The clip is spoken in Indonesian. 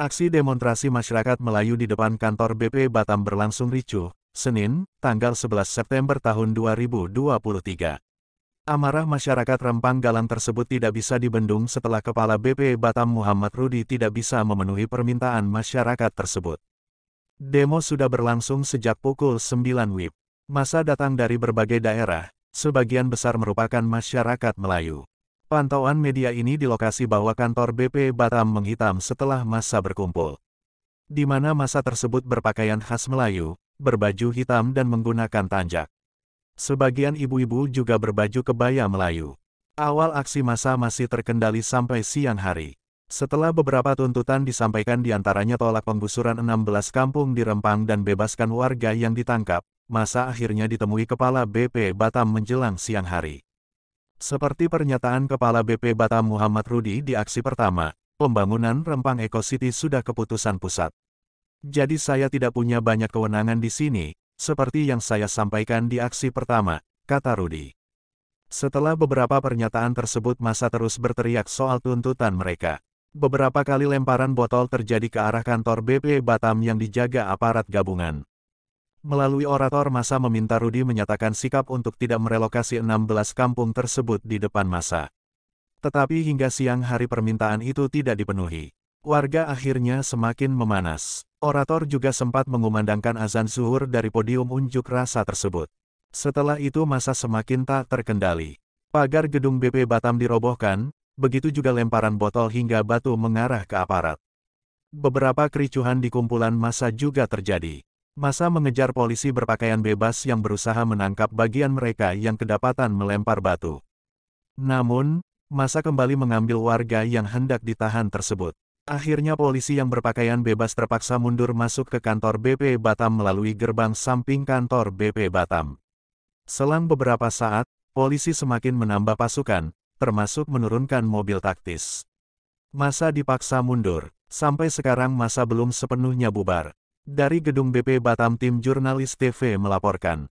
Aksi demonstrasi masyarakat Melayu di depan kantor BP Batam berlangsung ricuh, Senin, tanggal 11 September tahun 2023. Amarah masyarakat Rempang Galang tersebut tidak bisa dibendung setelah Kepala BP Batam Muhammad Rudi tidak bisa memenuhi permintaan masyarakat tersebut. Demo sudah berlangsung sejak pukul 9 WIB. Masa datang dari berbagai daerah, sebagian besar merupakan masyarakat Melayu. Pantauan media ini di lokasi bahwa kantor BP Batam menghitam setelah masa berkumpul. Di mana masa tersebut berpakaian khas Melayu, berbaju hitam dan menggunakan tanjak. Sebagian ibu-ibu juga berbaju kebaya Melayu. Awal aksi masa masih terkendali sampai siang hari. Setelah beberapa tuntutan disampaikan diantaranya tolak penggusuran 16 kampung di Rempang dan bebaskan warga yang ditangkap, masa akhirnya ditemui Kepala BP Batam menjelang siang hari. Seperti pernyataan Kepala BP Batam Muhammad Rudi di aksi pertama, pembangunan Rempang Eco City sudah keputusan pusat. Jadi saya tidak punya banyak kewenangan di sini, seperti yang saya sampaikan di aksi pertama, kata Rudi. Setelah beberapa pernyataan tersebut masa terus berteriak soal tuntutan mereka. Beberapa kali lemparan botol terjadi ke arah kantor BP Batam yang dijaga aparat gabungan. Melalui orator masa meminta Rudi menyatakan sikap untuk tidak merelokasi 16 kampung tersebut di depan masa. Tetapi hingga siang hari permintaan itu tidak dipenuhi. Warga akhirnya semakin memanas. Orator juga sempat mengumandangkan azan zuhur dari podium unjuk rasa tersebut. Setelah itu masa semakin tak terkendali. Pagar gedung BP Batam dirobohkan, begitu juga lemparan botol hingga batu mengarah ke aparat. Beberapa kericuhan di kumpulan masa juga terjadi. Masa mengejar polisi berpakaian bebas yang berusaha menangkap bagian mereka yang kedapatan melempar batu. Namun, masa kembali mengambil warga yang hendak ditahan tersebut. Akhirnya polisi yang berpakaian bebas terpaksa mundur masuk ke kantor BP Batam melalui gerbang samping kantor BP Batam. Selang beberapa saat, polisi semakin menambah pasukan, termasuk menurunkan mobil taktis. Masa dipaksa mundur, sampai sekarang masa belum sepenuhnya bubar. Dari Gedung BP Batam Tim Jurnalis TV melaporkan.